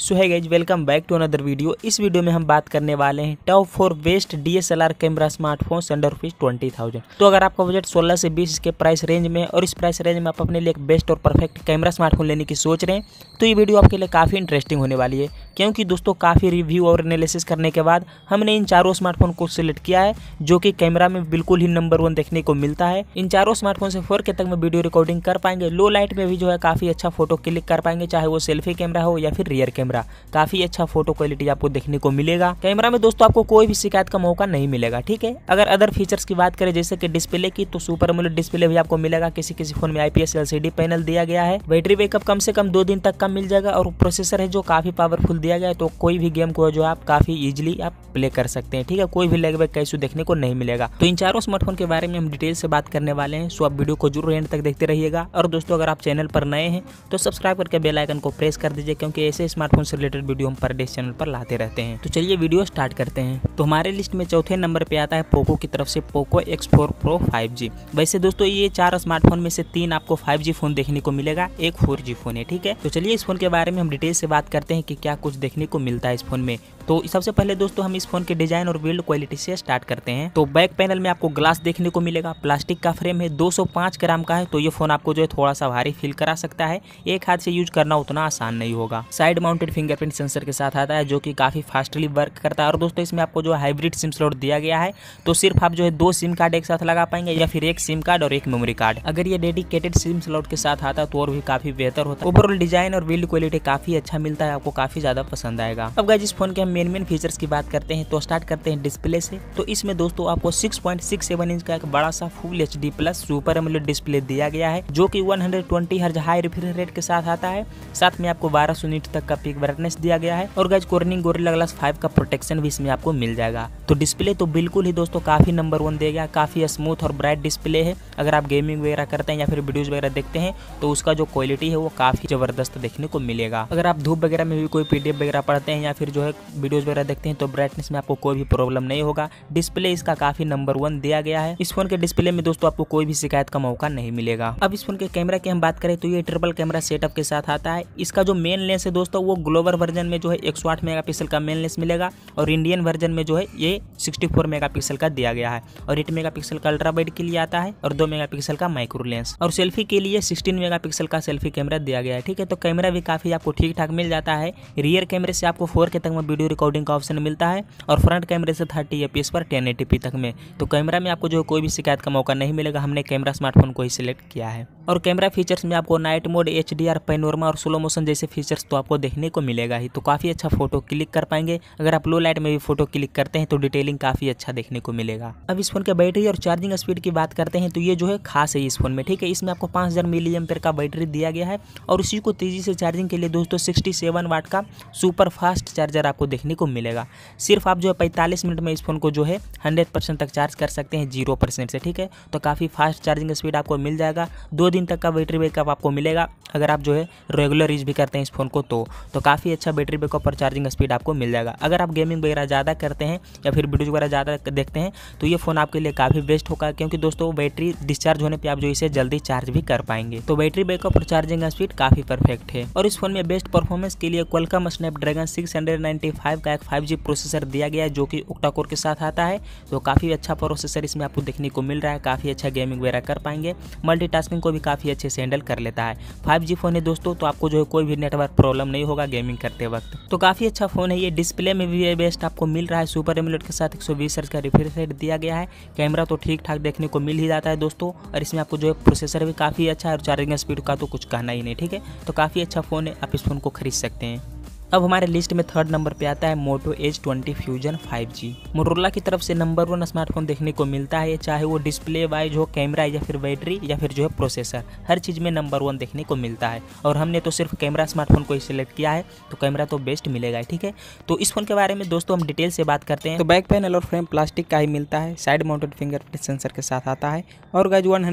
so hi guys welcome back to another video इस वीडियो में हम बात करने वाले हैं top four best DSLR camera smartphone under rupees twenty thousand तो अगर आपका बजट 16 से 20 इसके प्राइस रेंज में और इस प्राइस रेंज में आप अपने लिए एक बेस्ट और परफेक्ट कैमरा स्मार्टफोन लेने की सोच रहे हैं तो ये वीडियो आपके लिए काफ़ी इंटरेस्टिंग होने वाली है क्योंकि दोस्तों काफ़ी रिव्यू और एनालिसिस करने के बाद हमने इन चारों स्मार्टफोन को सिलेक्ट किया है जो कि कैमरा में बिल्कुल ही नंबर वन देखने को मिलता है इन चारों स्मार्टफोन से फोर के तक में वीडियो रिकॉर्डिंग कर पाएंगे लो लाइट में भी जो है काफ़ी अच्छा फोटो क्लिक कर पाएंगे चाहे वो सेल्फी कैमरा हो या फिर रियर कैमरा कैमरा काफ़ी अच्छा फोटो क्वालिटी आपको देखने को मिलेगा कैमरा में दोस्तों आपको कोई भी शिकायत का मौका नहीं मिलेगा ठीक है अगर अदर फीचर्स की बात करें जैसे कि डिस्प्ले की तो सुपर मोलेट डिस्प्ले भी आपको मिलेगा किसी किसी फोन में आईपीएस एलसीडी पैनल दिया गया है बैटरी बैकअप कम से कम दो दिन तक का मिल जाएगा और प्रोसेसर है जो काफ़ी पावरफुल दिया गया है तो कोई भी गेम को जो आप काफ़ी इजिली आप प्ले कर सकते हैं ठीक है कोई भी लैगबैक का देखने को नहीं मिलेगा तो इन चारों स्मार्टफोन के बारे में हम डिटेल से बात करने वाले हैं सो आप वीडियो को जरूर एंड तक देखते रहिएगा और दोस्तों अगर आप चैनल पर नए हैं तो सब्सक्राइब करके बेलाइकन को प्रेस कर दीजिए क्योंकि ऐसे स्मार्टफोन स्मार्टफोन से रिलेटेड वीडियो हम पर डे चैनल पर लाते रहते हैं तो चलिए वीडियो स्टार्ट करते हैं तो हमारे लिस्ट में चौथे नंबर पे आता है पोको की तरफ से Poco X four Pro five G वैसे दोस्तों ये चार स्मार्टफोन में से तीन आपको फाइव जी फोन देखने को मिलेगा एक फोर जी फोन है ठीक है तो चलिए इस फोन के बारे में हम डिटेल से बात करते हैं कि क्या कुछ देखने को मिलता है इस फोन में तो सबसे पहले दोस्तों हम इस फोन के डिजाइन और बिल्ड क्वालिटी से स्टार्ट करते हैं तो बैक पैनल में आपको ग्लास देखने को मिलेगा प्लास्टिक का फ्रेम है 205 ग्राम का है तो ये फोन आपको जो है थोड़ा सा भारी फील करा सकता है एक हाथ से यूज करना उतना आसान नहीं होगा साइड माउंटेड फिंगरप्रिंट सेंसर के साथ आता है जो की काफी फास्टली वर्क करता है और दोस्तों इसमें आपको जो हाइब्रिड सिम स्लॉट दिया गया है तो सिर्फ आप जो है दो सिम कार्ड एक साथ लगा पाएंगे या फिर एक सिम कार्ड और एक मेमोरी कार्ड अगर ये डेडिकेटेड सिम स्लॉट के साथ आता तो और भी काफी बेहतर होता है ओवरऑल डिजाइन और बिल्ड क्वालिटी काफी अच्छा मिलता है आपको काफी ज्यादा पसंद आएगा अब गाइज इस फोन के हम मेन मेन फीचर्स की बात करते हैं तो स्टार्ट करते हैं डिस्प्ले से तो इसमें दोस्तों आपको 6.67 इंच का एक बड़ा सा full H D plus super AMOLED display दिया गया है जो कि 120 हंड्रेड हर्ज हाई रिफ्रेश रेट के साथ आता है साथ में आपको 1200 यूनिट तक का पिक ब्राइटनेस दिया गया है और गज कोर्निंग गोरिल्ला ग्लास फाइव का प्रोटेक्शन भी इसमें आपको मिल जाएगा तो डिस्प्ले तो बिल्कुल ही दोस्तों काफी नंबर वन देगा काफी स्मूथ और ब्राइट डिस्प्ले है अगर आप गेमिंग वगैरह करते हैं या फिर वीडियोज वगैरह देखते हैं तो उसका जो क्वालिटी है वो काफी जबरदस्त देखने को मिलेगा अगर आप धूप वगैरह में भी कोई पीडीएफ वगैरह पढ़ते हैं या फिर जो है वीडियोज वगैरह देखते हैं तो ब्राइटनेस में आपको कोई भी प्रॉब्लम नहीं होगा डिस्प्ले इसका काफी नंबर वन दिया गया है इस फोन के डिस्प्ले में दोस्तों आपको कोई भी शिकायत का मौका नहीं मिलेगा अब इस फोन के कैमरा की हम बात करें तो ये ट्रिपल कैमरा सेटअप के साथ आता है इसका जो मेन लेंस है दोस्तों वो ग्लोबल वर्जन में जो है एक सौ का मेन लेंस मिलेगा और इंडियन वर्जन में जो है ये 64 मेगापिक्सल का दिया गया है और 8 मेगापिक्सल का अल्ट्रा वाइड के लिए आता है और 2 मेगापिक्सल का माइक्रो लेंस और सेल्फी के लिए 16 मेगापिक्सल का सेल्फी कैमरा दिया गया है ठीक है तो कैमरा भी काफी आपको ठीक ठाक मिल जाता है रियर कैमरे से आपको फोर के तक में वीडियो वीडियो रिकॉर्डिंग का ऑप्शन मिलता है और फ्रंट कैमरे से थर्टी ए पर टेन तक में तो कैमरा में आपको जो कोई भी शिकायत का मौका नहीं मिलेगा हमने कैमरा स्मार्टफोन को ही सिलेक्ट किया है और कैमरा फीचर्स में आपको नाइट मोड एच डी और स्लो मोशन जैसे फीचर्स तो आपको देखने को मिलेगा ही तो काफ़ी अच्छा फोटो क्लिक कर पाएंगे अगर आप लो लाइट में भी फोटो क्लिक करते हैं तो डिटेलिंग काफ़ी अच्छा देखने को मिलेगा अब इस फोन के बैटरी और चार्जिंग स्पीड की बात करते हैं तो ये जो है खास है इस फोन में ठीक है इसमें आपको पाँच हज़ार का बैटरी दिया गया है और उसी को तेज़ी से चार्जिंग के लिए दोस्तों सिक्सटी वाट का सुपर फास्ट चार्जर आपको देखने को मिलेगा सिर्फ आप जो है पैंतालीस मिनट में इस फ़ोन को जो है हंड्रेड परसेंट तक चार्ज कर सकते हैं जीरो परसेंट से ठीक है तो काफ़ी फास्ट चार्जिंग स्पीड आपको मिल जाएगा दो दिन तक का बैटरी बैकअप आपको मिलेगा अगर आप जो है रेगुलर यूज भी करते हैं इस फ़ोन को तो, तो काफ़ी अच्छा बैटरी बैकअप और चार्जिंग स्पीड आपको मिल जाएगा अगर आप गेमिंग वगैरह ज़्यादा करते हैं या फिर वीडियो वगैरह ज़्यादा देखते हैं तो ये फ़ोन आपके लिए काफ़ी बेस्ट होगा क्योंकि दोस्तों बैटरी डिस्चार्ज होने पर आप जो इसे जल्दी चार्ज भी कर पाएंगे तो बैटरी बैकअप और चार्जिंग स्पीड काफ़ी परफेक्ट है और इस फोन में बेस्ट परफॉर्मेंस के लिए कोलकाम ड्रैगन सिक्स फाइव का एक फाइव जी प्रोसेसर दिया गया है जो कि ओक्टा कोर के साथ आता है तो काफ़ी अच्छा प्रोसेसर इसमें आपको देखने को मिल रहा है काफ़ी अच्छा गेमिंग वगैरह कर पाएंगे मल्टीटास्किंग को भी काफ़ी अच्छे से हैंडल कर लेता है फाइव जी फोन है दोस्तों तो आपको जो है कोई भी नेटवर्क प्रॉब्लम नहीं होगा गेमिंग करते वक्त तो काफ़ी अच्छा फोन है ये डिस्प्ले में भी बेस्ट आपको मिल रहा है सुपर एमलेट के साथ एक सौ बीस का रिफ्रेश रेट दिया गया है कैमरा तो ठीक ठाक देखने को मिल ही जाता है दोस्तों और इसमें आपको जो है प्रोसेसर भी काफ़ी अच्छा है और चार्जिंग स्पीड का तो कुछ कहना ही नहीं ठीक है तो काफ़ी अच्छा फ़ोन है आप इस फ़ोन को खरीद सकते हैं अब हमारे लिस्ट में थर्ड नंबर पे आता है Moto H twenty Fusion five G Motorola की तरफ से नंबर वन स्मार्टफोन देखने को मिलता है चाहे वो डिस्प्ले वाइज हो कैमरा या फिर बैटरी या फिर जो है प्रोसेसर हर चीज़ में नंबर वन देखने को मिलता है और हमने तो सिर्फ कैमरा स्मार्टफोन को ही सिलेक्ट किया है तो कैमरा तो बेस्ट मिलेगा ठीक है तो इस फोन के बारे में दोस्तों हम डिटेल से बात करते हैं तो बैक पैनल और फ्रेम प्लास्टिक का ही मिलता है साइड माउंटेड फिंगरप्रिंट सेंसर के साथ आता है और गज वन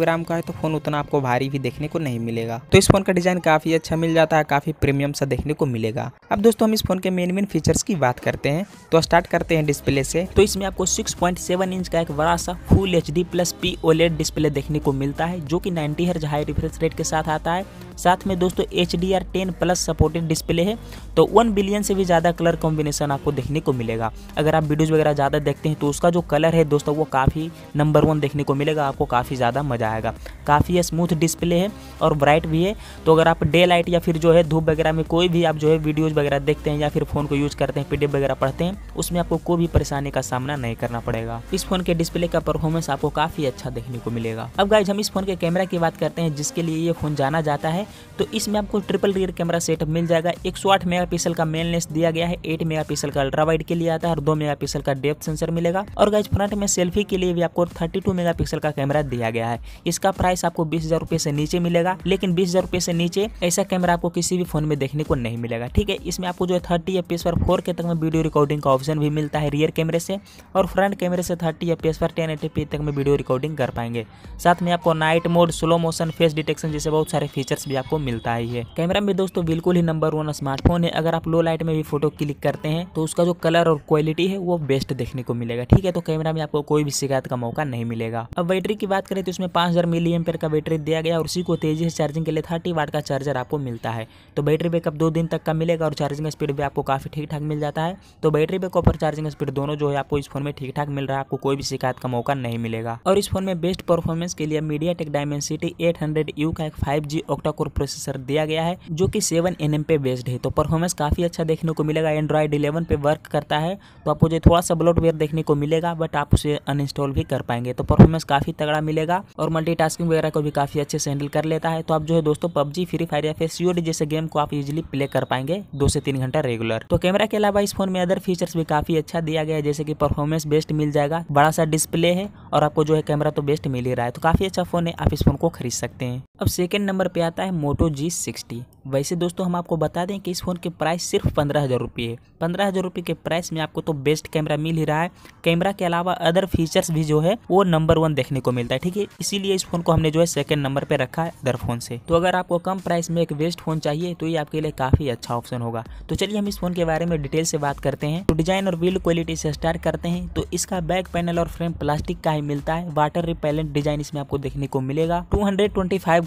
ग्राम का है तो फोन उतना आपको भारी भी देखने को नहीं मिलेगा तो इस फोन का डिजाइन काफी अच्छा मिल जाता है काफी प्रीमियम सा देखने को मिलेगा अब दोस्तों हम इस फोन के मेन मेन फीचर्स की बात करते हैं तो स्टार्ट करते हैं डिस्प्ले से तो इसमें आपको 6.7 इंच का एक बड़ा सा full H D plus P OLED display देखने को मिलता है जो कि 90 हर्ज हाई रिफ्रेश रेट के साथ आता है साथ में दोस्तों H D R ten plus supported display है तो वन बिलियन से भी ज़्यादा कलर कॉम्बिनेशन आपको देखने को मिलेगा अगर आप वीडियोज़ वगैरह ज़्यादा देखते हैं तो उसका जो कलर है दोस्तों वो काफ़ी नंबर वन देखने को मिलेगा आपको काफ़ी ज़्यादा मज़ा आएगा काफ़ी स्मूथ डिस्प्ले है और ब्राइट भी है तो अगर आप डे लाइट या फिर जो है धूप वगैरह में कोई भी आप जो जो है वीडियोज़ वगैरह देखते हैं या फिर फ़ोन को यूज़ करते हैं पी वगैरह पढ़ते हैं उसमें आपको कोई भी परेशानी का सामना नहीं करना पड़ेगा इस फोन के डिस्प्ले का परफॉर्मेंस आपको काफ़ी अच्छा देखने को मिलेगा अब गाइज हम इस फोन के कैमरा की बात करते हैं जिसके लिए ये फोन जाना जाता है तो इसमें आपको ट्रिपल रियर कैमरा सेटअप मिल जाएगा एक सौ आठ मेगापिक्सल का मेन लेंस दिया गया है एट मेगापिक्सल का अल्ट्रा वाइड के लिए आता है और दो मेगापिक्सल का डेप्थ सेंसर मिलेगा और गाइज फ्रंट में सेल्फी के लिए भी आपको थर्टी टू मेगापिक्सल का कैमरा दिया गया है इसका प्राइस आपको बीस हजार से नीचे मिलेगा लेकिन बीस हजार से नीचे ऐसा कैमरा आपको किसी भी फोन में देखने को नहीं मिलेगा जाएगा ठीक है इसमें आपको जो है थर्टी एफ पर फोर के तक में वीडियो रिकॉर्डिंग का ऑप्शन भी मिलता है रियर कैमरे से और फ्रंट कैमरे से थर्टी एफ पर टेन तक में वीडियो रिकॉर्डिंग कर पाएंगे साथ में आपको night mode slow motion face detection जैसे बहुत सारे फीचर्स भी आपको मिलता ही है कैमरा में दोस्तों बिल्कुल ही नंबर वन स्मार्टफोन है अगर आप लो लाइट में भी फोटो क्लिक करते हैं तो उसका जो कलर और क्वालिटी है वो बेस्ट देखने को मिलेगा ठीक है तो कैमरा में आपको कोई भी शिकायत का मौका नहीं मिलेगा अब बैटरी की बात करें तो इसमें पाँच हज़ार मिली एम का बैटरी दिया गया और उसी को तेजी से चार्जिंग के लिए थर्टी वाट का चार्जर आपको मिलता है तो बैटरी बैकअप दो दिन तक का मिलेगा और चार्जिंग स्पीड भी आपको काफ़ी ठीक ठाक मिल जाता है तो बैटरी बैकअप और चार्जिंग स्पीड दोनों जो है आपको इस फोन में ठीक ठाक मिल रहा है आपको कोई भी शिकायत का मौका नहीं मिलेगा और इस फोन में बेस्ट परफॉर्मेंस के लिए MediaTek Dimensity eight U का एक फाइव जी कोर प्रोसेसर दिया गया है जो कि सेवन एन पे बेस्ड है तो परफॉर्मेंस काफ़ी अच्छा देखने को मिलेगा एंड्रॉयड इलेवन पे वर्क करता है तो आपको जो थोड़ा सा ब्लॉटवेयर देखने को मिलेगा बट आप उसे अनइंस्टॉल भी कर पाएंगे तो परफॉर्मेंस काफ़ी तगड़ा मिलेगा और मल्टीटास्किंग वगैरह को भी काफ़ी अच्छे से हैंडल कर लेता है तो आप जो है दोस्तों पबजी फ्री फायर या फिर सीओडी जैसे गेम को आप इजिली प्ले कर पाएंगे पाएंगे दो से तीन घंटा रेगुलर तो कैमरा के अलावा इस फोन में अदर फीचर्स भी काफी अच्छा दिया गया है जैसे कि परफॉर्मेंस बेस्ट मिल जाएगा बड़ा सा डिस्प्ले है और आपको जो है कैमरा तो बेस्ट मिल ही रहा है तो काफी अच्छा फोन है आप इस फोन को खरीद सकते हैं अब सेकेंड नंबर पे आता है मोटो जी सिक्सटी वैसे दोस्तों हम आपको बता दें कि इस फ़ोन की प्राइस सिर्फ पंद्रह हज़ार रुपये है पंद्रह हज़ार रुपये के प्राइस में आपको तो बेस्ट कैमरा मिल ही रहा है कैमरा के अलावा अदर फीचर्स भी जो है वो नंबर वन देखने को मिलता है ठीक है इसीलिए इस फ़ोन को हमने जो है सेकेंड नंबर पर रखा है अदर फ़ोन से तो अगर आपको कम प्राइस में एक बेस्ट फ़ोन चाहिए तो ये आपके लिए काफ़ी अच्छा ऑप्शन होगा तो चलिए हम इस फ़ोन के बारे में डिटेल से बात करते हैं तो डिज़ाइन और बिल्ड क्वालिटी से स्टार्ट करते हैं तो इसका बैक पैनल और फ्रेम प्लास्टिक का ही मिलता है वाटर रिपेलेंट डिज़ाइन इसमें आपको देखने को मिलेगा टू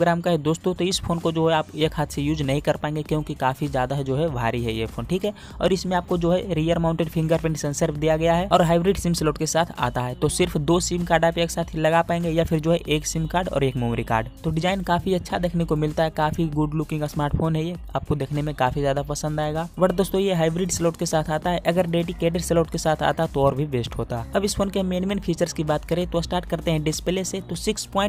ग्राम का है दोस्तों तो इस फ़ोन को जो है आप एक हाथ से यूज नहीं कर पाएंगे क्योंकि काफ़ी ज़्यादा जो है भारी है ये फ़ोन ठीक है और इसमें आपको जो है रियर माउंटेड फिंगरप्रिंट सेंसर दिया गया है और हाइब्रिड सिम स्लॉट के साथ आता है तो सिर्फ दो सिम कार्ड आप एक साथ ही लगा पाएंगे या फिर जो है एक सिम कार्ड और एक मेमोरी कार्ड तो डिजाइन काफ़ी अच्छा देखने को मिलता है काफ़ी गुड लुकिंग स्मार्टफोन है ये आपको देखने में काफ़ी ज़्यादा पसंद आएगा बट दोस्तों ये हाइब्रिड स्लॉट के साथ आता है अगर डेडिकेटेड स्लॉट के साथ आता तो और भी बेस्ट होता अब इस फोन के मेन मेन फीचर्स की बात करें तो स्टार्ट करते हैं डिस्प्ले से तो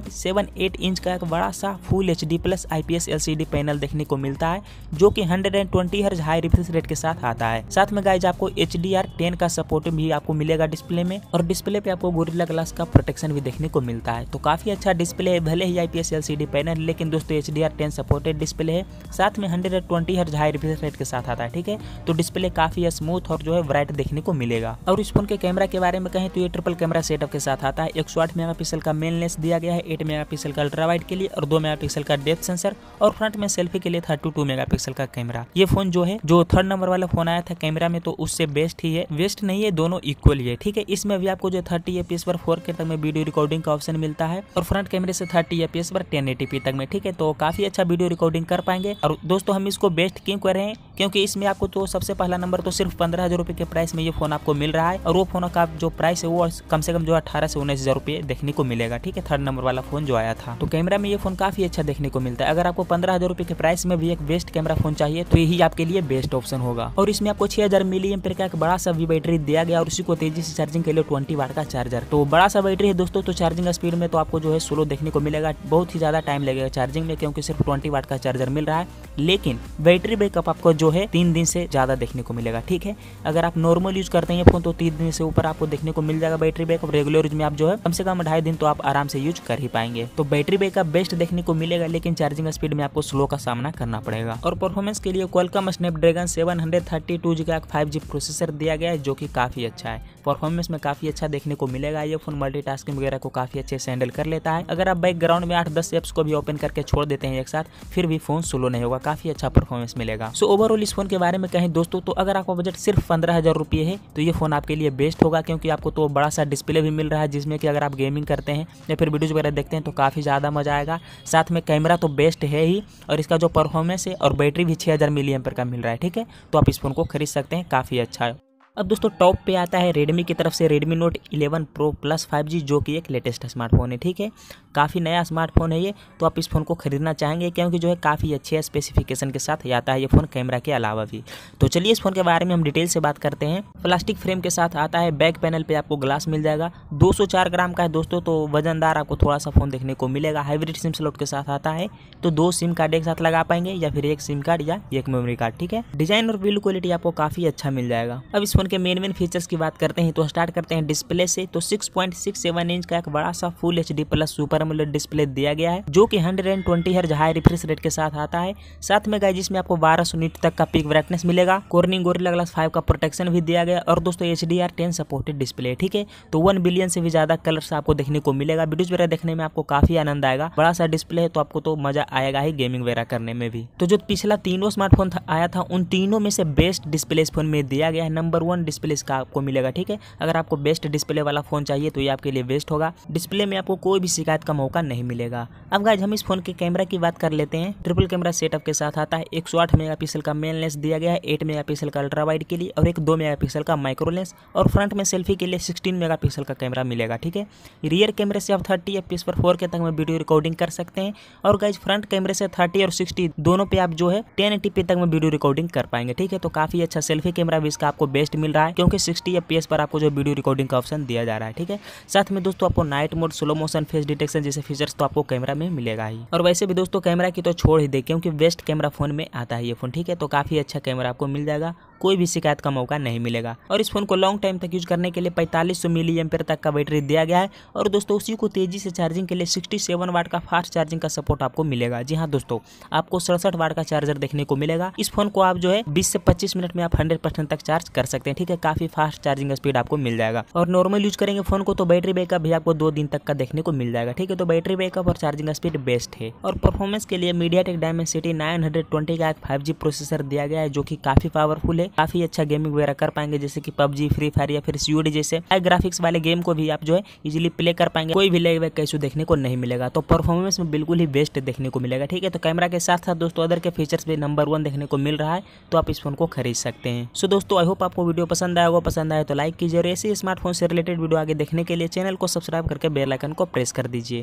एट इंच का एक बड़ा सा full H D plus IPS LCD panel देखने को मिल मिलता है जो कि 120 हर्ज हाई रिफ्रेश रेट के साथ आता है साथ में गाइज आपको एच डी आर टेन का सपोर्ट भी आपको मिलेगा डिस्प्ले में और डिस्प्ले पे आपको गोरिल्ला ग्लास का प्रोटेक्शन भी देखने को मिलता है तो काफी अच्छा डिस्प्ले है भले ही आईपीएस एलसीडी पैनल लेकिन दोस्तों H D R ten supported display है साथ में hundred twenty hertz high refresh rate के साथ आता है ठीक है तो डिस्प्ले काफी स्मूथ और जो है ब्राइट देखने को मिलेगा और इस फोन के कैमरा के बारे में कहें तो ये ट्रिपल कैमरा सेटअप के साथ आता है एक सौ आठ मेगा का मेन लेंस दिया गया है एट मेगा का अल्ट्रा वाइड के लिए और दो मेगा का डेप्थ सेंसर और फ्रंट में सेल्फी के लिए थर्टी टू पिक्सल का कैमरा ये फोन जो है जो थर्ड नंबर वाला फोन आया था कैमरा में तो उससे बेस्ट ही है बेस्ट नहीं है दोनों इक्वल ही है ठीक है इसमें भी आपको जो थर्टी ए पर फोर के तक में वीडियो रिकॉर्डिंग का ऑप्शन मिलता है और फ्रंट कैमरे से थर्टी ए पर टेन तक में ठीक है तो काफी अच्छा वीडियो रिकॉर्डिंग कर पाएंगे और दोस्तों हम इसको बेस्ट क्यों कह रहे हैं क्योंकि इसमें आपको तो सबसे पहला नंबर तो सिर्फ पंद्रह हजार रुपए के प्राइस में ये फोन आपको मिल रहा है और वो फोन का जो प्राइस है वो कम से कम जो अठारह से उन्नीस हजार रुपए देखने को मिलेगा ठीक है थर्ड नंबर वाला फोन जो आया था तो कैमरा में ये फोन काफी अच्छा देखने को मिलता है अगर आपको पंद्रह हजार रुपए के प्राइस में भी एक बेस्ट कैमरा फोन चाहिए तो यही आपके लिए बेस्ट ऑप्शन होगा और इसमें आपको छह हजार मिली एमपेयर का एक बड़ा सा भी बैटरी दिया गया और उसी को तेजी से चार्जिंग के लिए ट्वेंटी वाट का चार्जर तो बड़ा सा बैटरी है दोस्तों तो चार्जिंग स्पीड में तो आपको जो है स्लो देखने को मिलेगा बहुत ही ज्यादा टाइम लगेगा चार्जिंग में क्योंकि सिर्फ ट्वेंटी वाट का चार्जर मिल रहा है लेकिन बैटरी बैकअप आपको जो है तीन दिन से ज्यादा देखने को मिलेगा ठीक है अगर आप नॉर्मल यूज करते हैं फोन तो तीन दिन से ऊपर आपको देखने को मिल जाएगा बैटरी बैकअप रेगुलर यूज में आप जो है कम से कम ढाई दिन तो आप आराम से यूज कर ही पाएंगे तो बैटरी बैकअप बेस्ट देखने को मिलेगा लेकिन चार्जिंग स्पीड में आपको स्लो का सामना करना करना पड़ेगा और परफॉर्मेंस के लिए Qualcomm Snapdragon seven hundred thirty two G का एक फाइव जी प्रोसेसर दिया गया है जो कि काफ़ी अच्छा है परफॉर्मेंस में काफ़ी अच्छा देखने को मिलेगा ये फोन मल्टी वगैरह को काफ़ी अच्छे से हैंडल कर लेता है अगर आप बैकग्राउंड में आठ दस एप्स को भी ओपन करके छोड़ देते हैं एक साथ फिर भी फोन स्लो नहीं होगा काफ़ी अच्छा परफॉर्मेंस मिलेगा सो ओवरऑल इस फोन के बारे में कहें दोस्तों तो अगर आपका बजट सिर्फ पंद्रह हज़ार रुपये है तो ये फोन आपके लिए बेस्ट होगा क्योंकि आपको तो बड़ा सा डिस्प्ले भी मिल रहा है जिसमें कि अगर आप गेमिंग करते हैं या फिर वीडियोज़ वगैरह देखते हैं तो काफ़ी ज़्यादा मजा आएगा साथ में कैमरा तो बेस्ट है ही और इसका जो परफॉर्म में से और बैटरी भी छः हज़ार का मिल रहा है ठीक है तो आप इस फ़ोन को खरीद सकते हैं काफ़ी अच्छा है अब दोस्तों टॉप पे आता है रेडमी की तरफ से Redmi note 11 pro plus 5G जो कि एक लेटेस्ट स्मार्टफोन है ठीक है काफ़ी नया स्मार्टफोन है ये तो आप इस फ़ोन को खरीदना चाहेंगे क्योंकि जो है काफ़ी अच्छे स्पेसिफिकेशन के साथ आता है ये फ़ोन कैमरा के अलावा भी तो चलिए इस फ़ोन के बारे में हम डिटेल से बात करते हैं प्लास्टिक फ्रेम के साथ आता है बैक पैनल पर आपको ग्लास मिल जाएगा दो ग्राम का है दोस्तों तो वजनदार आपको थोड़ा सा फ़ोन देखने को मिलेगा हाइब्रिड सिम स्लॉट के साथ आता है तो दो सिम कार्ड एक साथ लगा पाएंगे या फिर एक सिम कार्ड या एक मेमोरी कार्ड ठीक है डिज़ाइन और बिल्ड क्वालिटी आपको काफ़ी अच्छा मिल जाएगा अब इस फोन के मेन मेन फीचर्स की बात करते हैं तो स्टार्ट करते हैं डिस्प्ले से तो 6.67 इंच का एक बड़ा सा full H plus super AMOLED display दिया गया है जो कि hundred and twenty hertz high refresh rate के साथ आता है साथ में गाय जिसमें आपको बारह सौ नीट तक का पिक ब्राइटनेस मिलेगा कोर्निंग गोरिल्ला ग्लास फाइव का प्रोटेक्शन भी दिया गया और दोस्तों H D R ten supported display ठीक है तो वन बिलियन से भी ज्यादा कलर आपको देखने को मिलेगा वीडियोज वगैरह देखने में आपको काफी आनंद आएगा बड़ा सा डिस्प्ले है तो आपको तो मजा आएगा ही गेमिंग वगैरह करने में भी तो जो पिछला तीनों स्मार्टफोन आया था उन तीनों में से बेस्ट डिस्प्ले इस फोन में दिया गया है नंबर वन वन डिस्प्ले इसका आपको मिलेगा ठीक है अगर आपको बेस्ट डिस्प्ले वाला फ़ोन चाहिए तो ये आपके लिए बेस्ट होगा डिस्प्ले में आपको कोई भी शिकायत का मौका नहीं मिलेगा अब गाइज हम इस फोन के कैमरा की बात कर लेते हैं ट्रिपल कैमरा सेटअप के साथ आता है एक सौ आठ मेगापिक्सल का मेन लेंस दिया गया है एट मेगापिक्सल का अल्ट्रा वाइड के लिए और एक दो मेगापिक्सल का माइक्रो लेंस और फ्रंट में सेल्फी के लिए सिक्सटीन मेगापिक्सल का कैमरा मिलेगा ठीक है रियर कैमरे से आप थर्टी एफ पर फोर के तक में वीडियो रिकॉर्डिंग कर सकते हैं और गाइज फ्रंट कैमरे से थर्टी और सिक्सटी दोनों पे आप जो है टेन तक में वीडियो रिकॉर्डिंग कर पाएंगे ठीक है तो काफ़ी अच्छा सेल्फी कैमरा भी इसका आपको बेस्ट मिल रहा है क्योंकि सिक्सटी एफ पर आपको जो वीडियो रिकॉर्डिंग का ऑप्शन दिया जा रहा है ठीक है साथ में दोस्तों आपको night mode slow motion face detection जैसे फीचर्स तो आपको कैमरा में मिलेगा ही और वैसे भी दोस्तों कैमरा की तो छोड़ ही दे क्योंकि बेस्ट कैमरा फोन में आता है ये फोन ठीक है तो काफी अच्छा कैमरा आपको मिल जाएगा कोई भी शिकायत का मौका नहीं मिलेगा और इस फोन को लॉन्ग टाइम तक यूज करने के लिए पैंतालीस सौ मिली तक का बैटरी दिया गया है और दोस्तों उसी को तेजी से चार्जिंग के लिए सिक्सटी सेवन वाट का फास्ट चार्जिंग का सपोर्ट आपको मिलेगा जी हाँ दोस्तों आपको सड़सठ वाट का चार्जर देखने को मिलेगा इस फोन को आप जो है बीस से पच्चीस मिनट में आप हंड्रेड तक चार्ज कर सकते हैं ठीक है काफी फास्ट चार्जिंग स्पीड आपको मिल जाएगा और नॉर्मल यूज करेंगे फोन को तो बैटरी बैकअप भी आपको दो दिन तक का देखने को मिल जाएगा ठीक है तो बैटरी बैकअप और चार्जिंग स्पीड बेस्ट है और परफॉर्मेंस के लिए MediaTek Dimensity nine hundred twenty का एक फाइव प्रोसेसर दिया गया है जो कि काफी पावरफुल है काफी अच्छा गेमिंग वगैरह कर पाएंगे जैसे कि पब्जी फ्री फायर या फिर सीयूड जैसे हाई ग्राफिक्स वाले गेम को भी आप जो है इजिली प्ले कर पाएंगे कोई भी लेवे कैसे देखने को नहीं मिलेगा तो परफॉर्मेंस में बिल्कुल ही बेस्ट देखने को मिलेगा ठीक है तो कैमरा के साथ साथ दोस्तों अदर के फीचर्स भी नंबर वन देखने को मिल रहा है तो आप इस फोन को खरीद सकते हैं सो दोस्तों आई होप आपको वीडियो पसंद आया होगा पसंद आया तो लाइक कीजिए और ऐसे स्मार्टफोन से रिलेटेड वीडियो आगे देखने के लिए चैनल को सब्सक्राइब करके बेलाइकन को प्रेस कर दीजिए